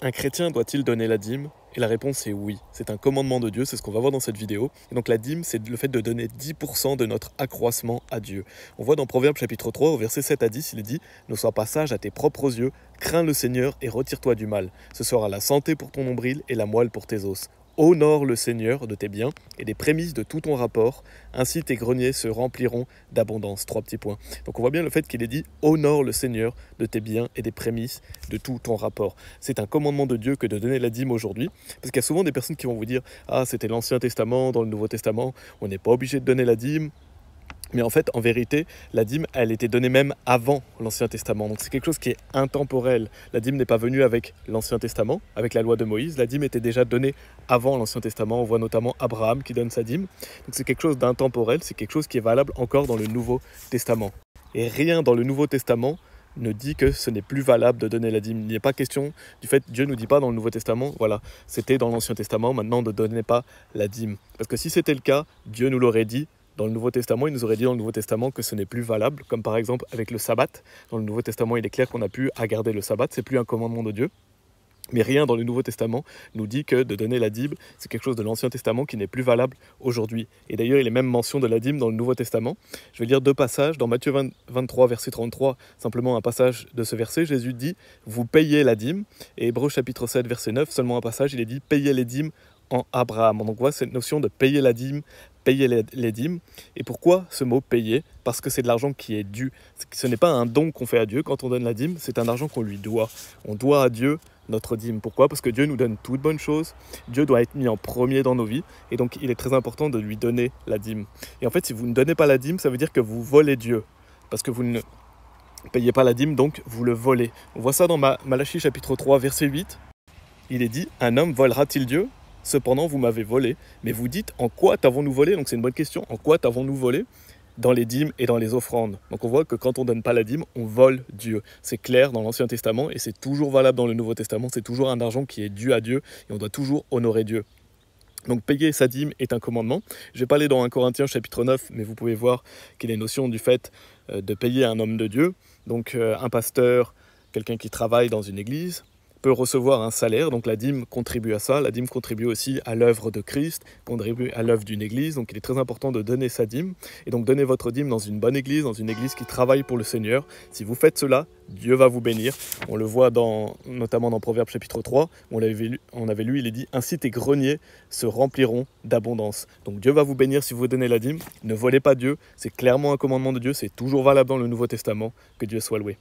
Un chrétien doit-il donner la dîme Et la réponse est oui. C'est un commandement de Dieu, c'est ce qu'on va voir dans cette vidéo. donc la dîme, c'est le fait de donner 10% de notre accroissement à Dieu. On voit dans Proverbe chapitre 3, au verset 7 à 10, il est dit Ne sois pas sage à tes propres yeux, crains le Seigneur et retire-toi du mal. Ce sera la santé pour ton nombril et la moelle pour tes os. Honore le Seigneur de tes biens et des prémices de tout ton rapport, ainsi tes greniers se rempliront d'abondance. Trois petits points. Donc on voit bien le fait qu'il est dit Honore le Seigneur de tes biens et des prémices de tout ton rapport. C'est un commandement de Dieu que de donner la dîme aujourd'hui, parce qu'il y a souvent des personnes qui vont vous dire Ah, c'était l'Ancien Testament, dans le Nouveau Testament, on n'est pas obligé de donner la dîme. Mais en fait, en vérité, la dîme, elle était donnée même avant l'Ancien Testament. Donc c'est quelque chose qui est intemporel. La dîme n'est pas venue avec l'Ancien Testament, avec la loi de Moïse. La dîme était déjà donnée avant l'Ancien Testament. On voit notamment Abraham qui donne sa dîme. Donc c'est quelque chose d'intemporel, c'est quelque chose qui est valable encore dans le Nouveau Testament. Et rien dans le Nouveau Testament ne dit que ce n'est plus valable de donner la dîme. Il n'y a pas question du fait, Dieu ne nous dit pas dans le Nouveau Testament, voilà, c'était dans l'Ancien Testament, maintenant ne donnez pas la dîme. Parce que si c'était le cas, Dieu nous l'aurait dit, dans le Nouveau Testament, il nous aurait dit dans le Nouveau Testament que ce n'est plus valable, comme par exemple avec le sabbat. Dans le Nouveau Testament, il est clair qu'on a pu à garder le sabbat, c'est plus un commandement de Dieu. Mais rien dans le Nouveau Testament nous dit que de donner la dîme, c'est quelque chose de l'Ancien Testament qui n'est plus valable aujourd'hui. Et d'ailleurs, il est même mention de la dîme dans le Nouveau Testament. Je vais lire deux passages. Dans Matthieu 23, verset 33, simplement un passage de ce verset, Jésus dit Vous payez la dîme. Et Hébreu chapitre 7, verset 9, seulement un passage, il est dit Payez les dîmes en Abraham. On voit cette notion de payer la dîme payer les, dîmes. Et pourquoi ce mot payer Parce que c'est de l'argent qui est dû. Ce n'est pas un don qu'on fait à Dieu quand on donne la dîme, c'est un argent qu'on lui doit. On doit à Dieu notre dîme. Pourquoi Parce que Dieu nous donne toutes bonnes choses. Dieu doit être mis en premier dans nos vies. Et donc, il est très important de lui donner la dîme. Et en fait, si vous ne donnez pas la dîme, ça veut dire que vous volez Dieu. Parce que vous ne payez pas la dîme, donc vous le volez. On voit ça dans Malachie chapitre 3, verset 8. Il est dit, un homme volera-t-il Dieu Cependant, vous m'avez volé. Mais vous dites, en quoi t'avons-nous volé Donc c'est une bonne question. En quoi t'avons-nous volé dans les dîmes et dans les offrandes. Donc on voit que quand on donne pas la dîme, on vole Dieu. C'est clair dans l'Ancien Testament et c'est toujours valable dans le Nouveau Testament. C'est toujours un argent qui est dû à Dieu et on doit toujours honorer Dieu. Donc payer sa dîme est un commandement. Je vais pas aller dans 1 Corinthiens chapitre 9, mais vous pouvez voir qu'il y a notion du fait euh, de payer un homme de Dieu, donc euh, un pasteur, quelqu'un qui travaille dans une église, peut recevoir un salaire, donc la dîme contribue à ça, la dîme contribue aussi à l'œuvre de Christ, contribue à l'œuvre d'une église, donc il est très important de donner sa dîme, et donc donner votre dîme dans une bonne église, dans une église qui travaille pour le Seigneur. Si vous faites cela, Dieu va vous bénir. On le voit dans, notamment dans Proverbes chapitre 3, on, l'avait lu, on avait lu, il est dit, Ainsi tes greniers se rempliront d'abondance. Donc Dieu va vous bénir si vous donnez la dîme. Ne volez pas Dieu, c'est clairement un commandement de Dieu, c'est toujours valable dans le Nouveau Testament, que Dieu soit loué.